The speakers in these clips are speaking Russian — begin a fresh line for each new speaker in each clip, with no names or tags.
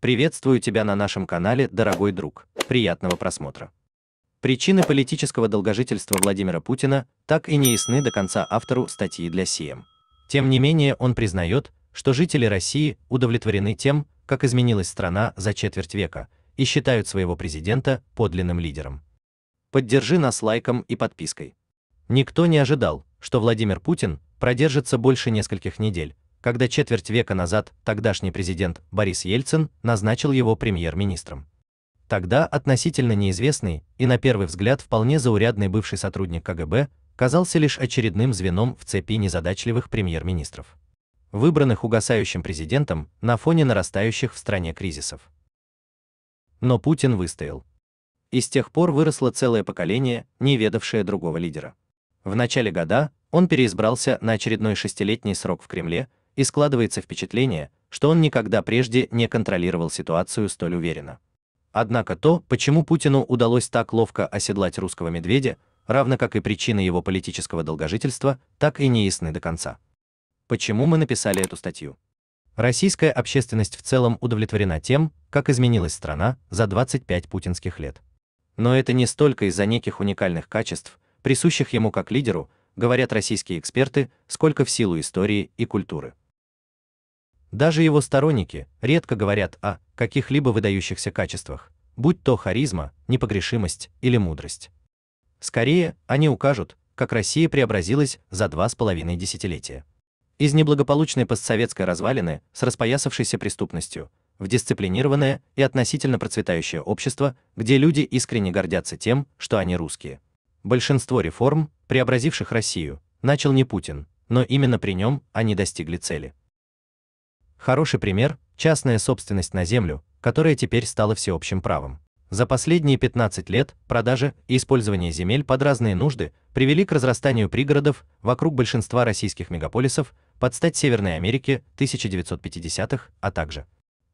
Приветствую тебя на нашем канале, дорогой друг. Приятного просмотра. Причины политического долгожительства Владимира Путина так и не ясны до конца автору статьи для СИЭМ. Тем не менее, он признает, что жители России удовлетворены тем, как изменилась страна за четверть века, и считают своего президента подлинным лидером. Поддержи нас лайком и подпиской. Никто не ожидал, что Владимир Путин продержится больше нескольких недель, когда четверть века назад тогдашний президент Борис Ельцин назначил его премьер-министром. Тогда относительно неизвестный и на первый взгляд вполне заурядный бывший сотрудник КГБ казался лишь очередным звеном в цепи незадачливых премьер-министров, выбранных угасающим президентом на фоне нарастающих в стране кризисов. Но Путин выстоял. И с тех пор выросло целое поколение, не ведавшее другого лидера. В начале года он переизбрался на очередной шестилетний срок в Кремле, и складывается впечатление, что он никогда прежде не контролировал ситуацию столь уверенно. Однако то, почему Путину удалось так ловко оседлать русского медведя, равно как и причины его политического долгожительства, так и не ясны до конца. Почему мы написали эту статью? Российская общественность в целом удовлетворена тем, как изменилась страна за 25 путинских лет. Но это не столько из-за неких уникальных качеств, присущих ему как лидеру, говорят российские эксперты, сколько в силу истории и культуры. Даже его сторонники редко говорят о каких-либо выдающихся качествах, будь то харизма, непогрешимость или мудрость. Скорее, они укажут, как Россия преобразилась за два с половиной десятилетия. Из неблагополучной постсоветской развалины с распоясавшейся преступностью в дисциплинированное и относительно процветающее общество, где люди искренне гордятся тем, что они русские. Большинство реформ, преобразивших Россию, начал не Путин, но именно при нем они достигли цели. Хороший пример – частная собственность на землю, которая теперь стала всеобщим правом. За последние 15 лет продажа и использование земель под разные нужды привели к разрастанию пригородов вокруг большинства российских мегаполисов под стать Северной Америке 1950-х, а также,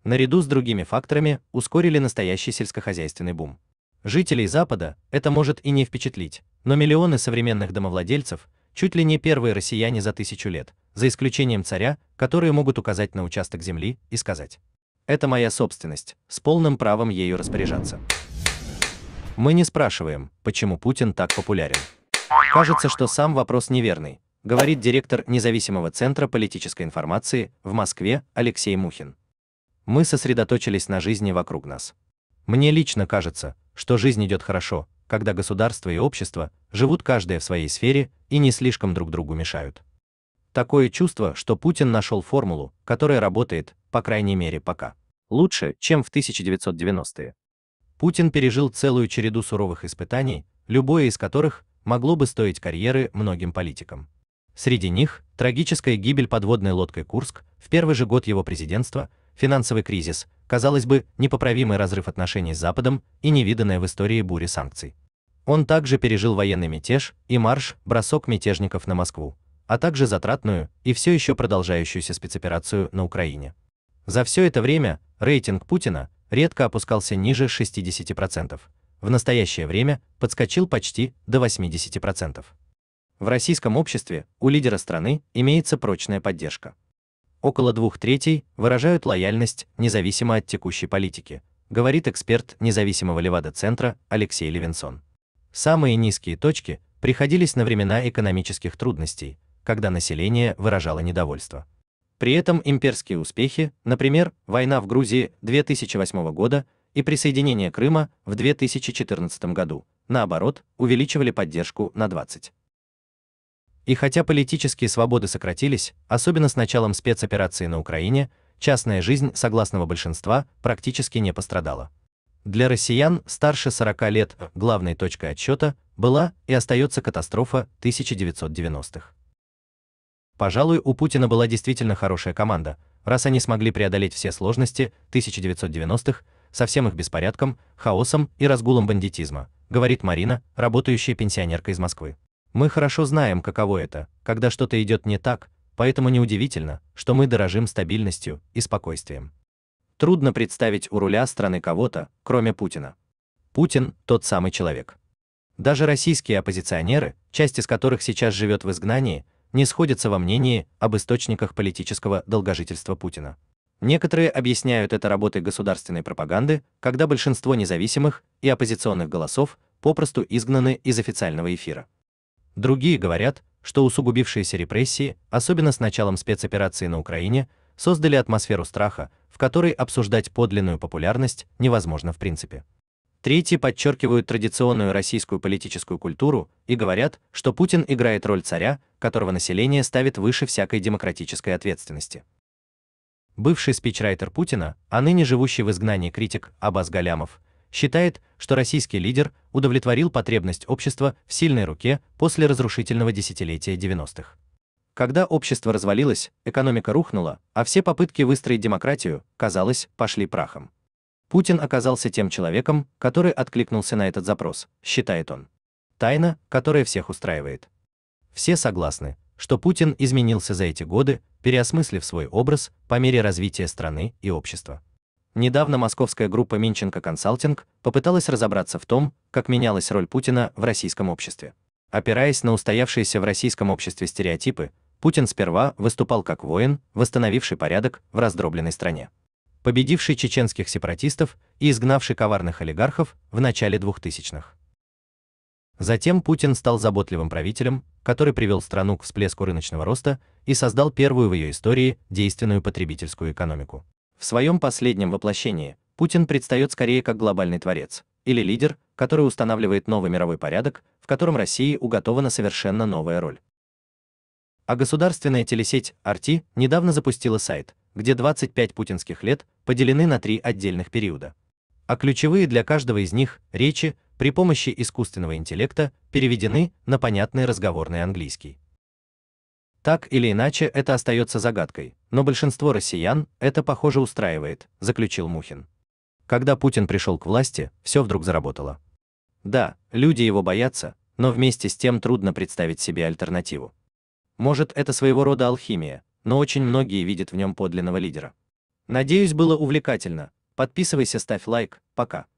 наряду с другими факторами, ускорили настоящий сельскохозяйственный бум. Жителей Запада это может и не впечатлить, но миллионы современных домовладельцев, чуть ли не первые россияне за тысячу лет, за исключением царя, которые могут указать на участок земли и сказать «Это моя собственность, с полным правом ею распоряжаться». Мы не спрашиваем, почему Путин так популярен. Кажется, что сам вопрос неверный, говорит директор независимого центра политической информации в Москве Алексей Мухин. Мы сосредоточились на жизни вокруг нас. Мне лично кажется, что жизнь идет хорошо, когда государство и общество живут каждое в своей сфере и не слишком друг другу мешают. Такое чувство, что Путин нашел формулу, которая работает, по крайней мере пока. Лучше, чем в 1990-е. Путин пережил целую череду суровых испытаний, любое из которых могло бы стоить карьеры многим политикам. Среди них трагическая гибель подводной лодкой Курск в первый же год его президентства, финансовый кризис, казалось бы, непоправимый разрыв отношений с Западом и невиданная в истории буря санкций. Он также пережил военный мятеж и марш-бросок мятежников на Москву, а также затратную и все еще продолжающуюся спецоперацию на Украине. За все это время рейтинг Путина редко опускался ниже 60%. В настоящее время подскочил почти до 80%. В российском обществе у лидера страны имеется прочная поддержка. Около двух третей выражают лояльность независимо от текущей политики, говорит эксперт независимого Левада-центра Алексей Левинсон. Самые низкие точки приходились на времена экономических трудностей, когда население выражало недовольство. При этом имперские успехи, например, война в Грузии 2008 года и присоединение Крыма в 2014 году, наоборот, увеличивали поддержку на 20. И хотя политические свободы сократились, особенно с началом спецоперации на Украине, частная жизнь согласного большинства практически не пострадала. Для россиян старше 40 лет главной точкой отсчета была и остается катастрофа 1990-х. Пожалуй, у Путина была действительно хорошая команда, раз они смогли преодолеть все сложности 1990-х со всем их беспорядком, хаосом и разгулом бандитизма, говорит Марина, работающая пенсионерка из Москвы. Мы хорошо знаем, каково это, когда что-то идет не так, поэтому неудивительно, что мы дорожим стабильностью и спокойствием. Трудно представить у руля страны кого-то, кроме Путина. Путин тот самый человек. Даже российские оппозиционеры, часть из которых сейчас живет в изгнании, не сходятся во мнении об источниках политического долгожительства Путина. Некоторые объясняют это работой государственной пропаганды, когда большинство независимых и оппозиционных голосов попросту изгнаны из официального эфира. Другие говорят, что усугубившиеся репрессии, особенно с началом спецоперации на Украине, создали атмосферу страха, в которой обсуждать подлинную популярность невозможно в принципе. Третьи подчеркивают традиционную российскую политическую культуру и говорят, что Путин играет роль царя, которого население ставит выше всякой демократической ответственности. Бывший спичрайтер Путина, а ныне живущий в изгнании критик Абаз Галямов, считает, что российский лидер удовлетворил потребность общества в сильной руке после разрушительного десятилетия 90-х. Когда общество развалилось, экономика рухнула, а все попытки выстроить демократию, казалось, пошли прахом. Путин оказался тем человеком, который откликнулся на этот запрос, считает он. Тайна, которая всех устраивает. Все согласны, что Путин изменился за эти годы, переосмыслив свой образ по мере развития страны и общества. Недавно московская группа Минченко Консалтинг попыталась разобраться в том, как менялась роль Путина в российском обществе. Опираясь на устоявшиеся в российском обществе стереотипы, Путин сперва выступал как воин, восстановивший порядок в раздробленной стране победивший чеченских сепаратистов и изгнавший коварных олигархов в начале 2000-х. Затем Путин стал заботливым правителем, который привел страну к всплеску рыночного роста и создал первую в ее истории действенную потребительскую экономику. В своем последнем воплощении Путин предстает скорее как глобальный творец или лидер, который устанавливает новый мировой порядок, в котором России уготована совершенно новая роль. А государственная телесеть Арти недавно запустила сайт, где 25 путинских лет поделены на три отдельных периода. А ключевые для каждого из них речи при помощи искусственного интеллекта переведены на понятный разговорный английский. Так или иначе это остается загадкой, но большинство россиян это, похоже, устраивает, заключил Мухин. Когда Путин пришел к власти, все вдруг заработало. Да, люди его боятся, но вместе с тем трудно представить себе альтернативу. Может, это своего рода алхимия, но очень многие видят в нем подлинного лидера. Надеюсь, было увлекательно. Подписывайся, ставь лайк. Пока.